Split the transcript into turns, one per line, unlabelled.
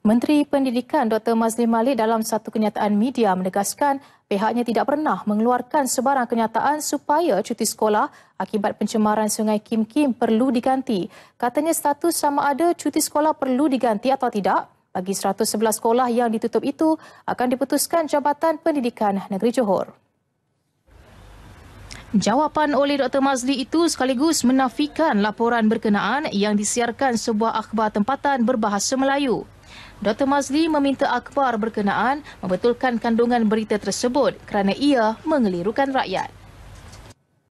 Menteri Pendidikan Dr. Mazli Malik dalam satu kenyataan media menegaskan pihaknya tidak pernah mengeluarkan sebarang kenyataan supaya cuti sekolah akibat pencemaran Sungai Kim Kim perlu diganti. Katanya status sama ada cuti sekolah perlu diganti atau tidak bagi 111 sekolah yang ditutup itu akan diputuskan Jabatan Pendidikan Negeri Johor. Jawapan oleh Dr. Mazli itu sekaligus menafikan laporan berkenaan yang disiarkan sebuah akhbar tempatan berbahasa Melayu. Dr. Mazli meminta Akbar berkenaan membetulkan kandungan berita tersebut kerana ia mengelirukan rakyat.